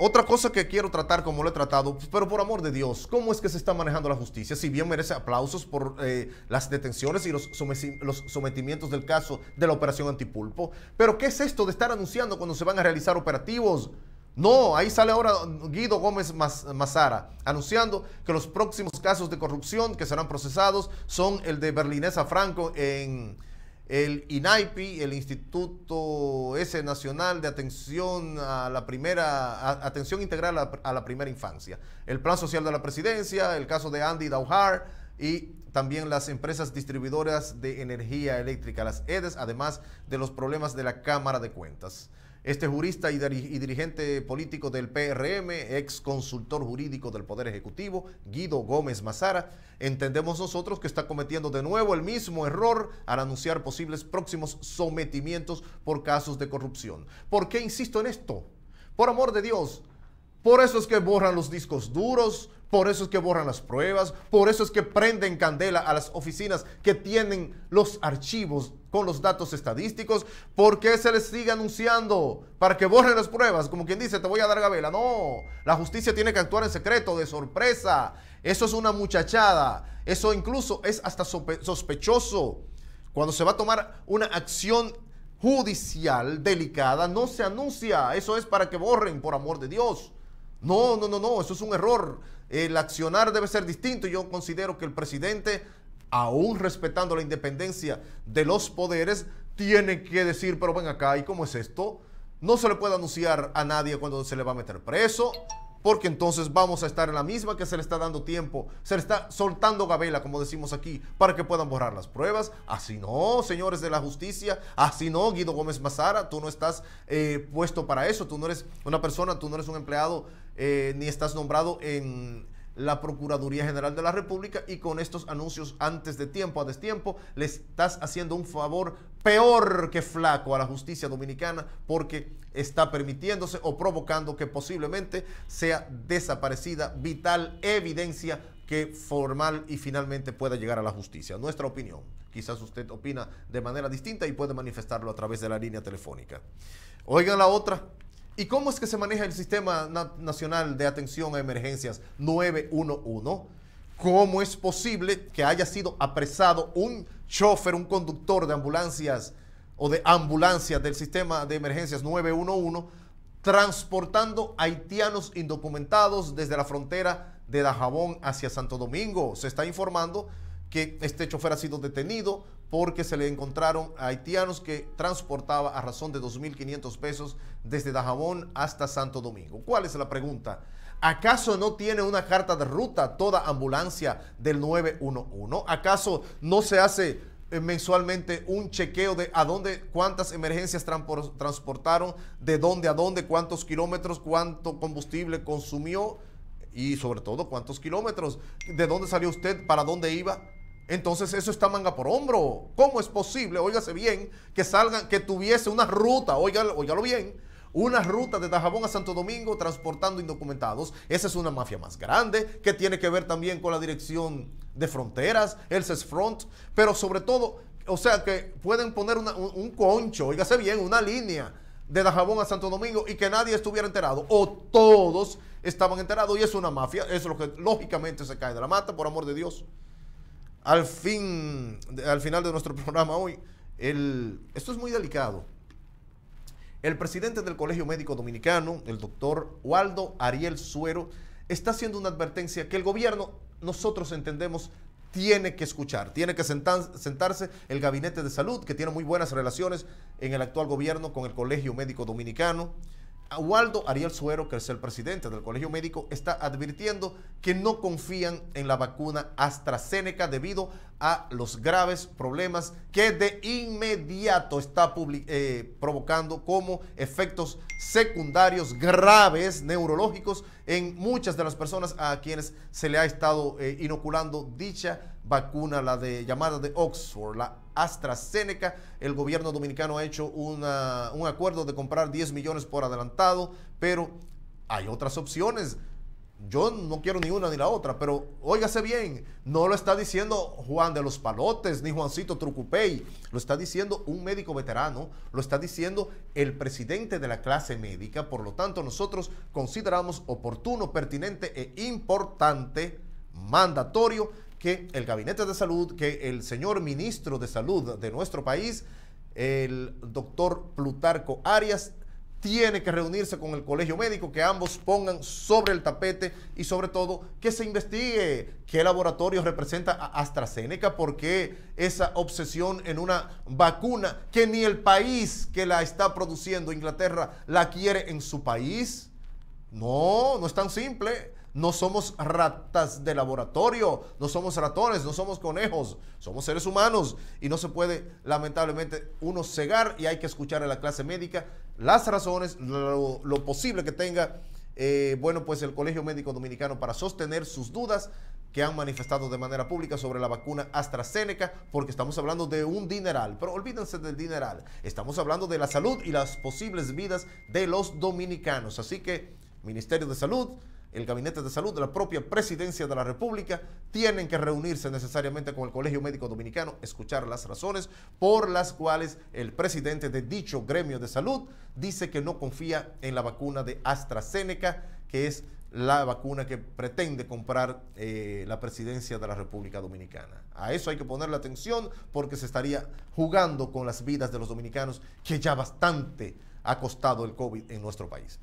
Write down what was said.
Otra cosa que quiero tratar, como lo he tratado, pues, pero por amor de Dios, ¿cómo es que se está manejando la justicia? Si bien merece aplausos por eh, las detenciones y los, los, sometimientos del caso de la operación Antipulpo, pero ¿qué es esto de estar anunciando cuando se van a realizar operativos? No, ahí sale ahora Guido Gómez Mazara anunciando que los próximos casos de corrupción que serán procesados son el de Berlinesa Franco en el INAIPI, el Instituto S Nacional de Atención a la Primera Atención Integral a, a, la Primera Infancia, el Plan Social de la Presidencia, el caso de Andy Dauhar y también las empresas distribuidoras de energía eléctrica, las EDES, además de los problemas de la Cámara de Cuentas. Este jurista y, dirigente político del PRM, ex consultor jurídico del Poder Ejecutivo, Guido Gómez Mazara, entendemos nosotros que está cometiendo de nuevo el mismo error al anunciar posibles próximos sometimientos por casos de corrupción. ¿Por qué insisto en esto? Por amor de Dios, por eso es que borran los discos duros, por eso es que borran las pruebas, por eso es que prenden candela a las oficinas que tienen los archivos con los datos estadísticos, porque se les sigue anunciando para que borren las pruebas, como quien dice, te voy a dar gavela. No, la justicia tiene que actuar en secreto, de sorpresa. Eso es una muchachada, eso incluso es hasta sospechoso. Cuando se va a tomar una acción judicial delicada, no se anuncia, eso es para que borren, por amor de Dios. No, no, no, no, eso es un error. El accionar debe ser distinto. Yo considero que el presidente, aún respetando la independencia de los poderes, tiene que decir, pero ven acá, ¿y cómo es esto? No se le puede anunciar a nadie cuando se le va a meter preso, porque entonces vamos a estar en la misma que se le está dando tiempo, se le está soltando gabela, como decimos aquí, para que puedan borrar las pruebas. Así no, señores de la justicia, así no, Guido Gómez Mazara, tú no estás eh, puesto para eso, tú no eres una persona, tú no eres un empleado eh, ni estás nombrado en la Procuraduría General de la República y con estos anuncios antes de tiempo, a destiempo, le estás haciendo un favor peor que flaco a la justicia dominicana porque está permitiéndose o provocando que posiblemente sea desaparecida vital evidencia que formal y finalmente pueda llegar a la justicia. Nuestra opinión. Quizás usted opina de manera distinta y puede manifestarlo a través de la línea telefónica. Oigan la otra, ¿Y cómo es que se maneja el Sistema Nacional de Atención a Emergencias 911? ¿Cómo es posible que haya sido apresado un chofer, un conductor de ambulancias o de ambulancias del sistema de emergencias 911 transportando haitianos indocumentados desde la frontera de Dajabón hacia Santo Domingo? Se está informando que este chofer ha sido detenido porque se le encontraron a haitianos que transportaba a razón de 2.500 pesos desde Dajabón hasta Santo Domingo. ¿Cuál es la pregunta? ¿Acaso no tiene una carta de ruta toda ambulancia del 911? ¿Acaso no se hace eh, mensualmente un chequeo de a dónde, cuántas emergencias transportaron, de dónde a dónde, cuántos kilómetros, cuánto combustible consumió? y sobre todo cuántos kilómetros, de dónde salió usted, para dónde iba. Entonces eso está manga por hombro. ¿Cómo es posible, óigase bien, que salgan, que tuviese una ruta, óigalo, bien, una ruta de Dajabón a Santo Domingo transportando indocumentados. Esa es una mafia más grande que tiene que ver también con la dirección de fronteras, el Front pero sobre todo, o sea que pueden poner un, concho, óigase bien, una línea de Dajabón a Santo Domingo y que nadie estuviera enterado o todos estaban enterados y es una mafia, es lo que lógicamente se cae de la mata, por amor de Dios. Al fin, al final de nuestro programa hoy, el, esto es muy delicado. El presidente del Colegio Médico Dominicano, el doctor Waldo Ariel Suero, está haciendo una advertencia que el gobierno, nosotros entendemos, tiene que escuchar, tiene que sentarse el gabinete de salud, que tiene muy buenas relaciones en el actual gobierno con el Colegio Médico Dominicano. Waldo Ariel Suero, que es el presidente del Colegio Médico, está advirtiendo que no confían en la vacuna AstraZeneca debido a los graves problemas que de inmediato está eh, provocando como efectos secundarios graves neurológicos en muchas de las personas a quienes se le ha estado eh, inoculando dicha vacuna, la de llamada de Oxford, la AstraZeneca. El gobierno dominicano ha hecho un acuerdo de comprar 10 millones por adelantado, pero hay otras opciones. Yo no quiero ni una ni la otra, pero óigase bien, no lo está diciendo Juan de los Palotes ni Juancito Trucupey, lo está diciendo un médico veterano, lo está diciendo el presidente de la clase médica, por lo tanto nosotros consideramos oportuno, pertinente e importante, mandatorio, que el gabinete de salud, que el señor ministro de salud de nuestro país, el doctor Plutarco Arias, tiene que reunirse con el colegio médico, que ambos pongan sobre el tapete y sobre todo que se investigue qué laboratorio representa a AstraZeneca, por qué esa obsesión en una vacuna que ni el país que la está produciendo, Inglaterra, la quiere en su país. No, no es tan simple. No somos ratas de laboratorio, no somos ratones, no somos conejos, somos seres humanos y no se puede lamentablemente uno cegar y hay que escuchar a la clase médica las razones, lo, posible que tenga, eh, bueno, pues el Colegio Médico Dominicano para sostener sus dudas que han manifestado de manera pública sobre la vacuna AstraZeneca, porque estamos hablando de un dineral, pero olvídense del dineral, estamos hablando de la salud y las posibles vidas de los dominicanos. Así que, Ministerio de Salud, el Gabinete de Salud, de la propia Presidencia de la República, tienen que reunirse necesariamente con el Colegio Médico Dominicano, escuchar las razones por las cuales el presidente de dicho gremio de salud dice que no confía en la vacuna de AstraZeneca, que es la vacuna que pretende comprar eh, la presidencia de la República Dominicana. A eso hay que ponerle atención porque se estaría jugando con las vidas de los dominicanos que ya bastante ha costado el COVID en nuestro país.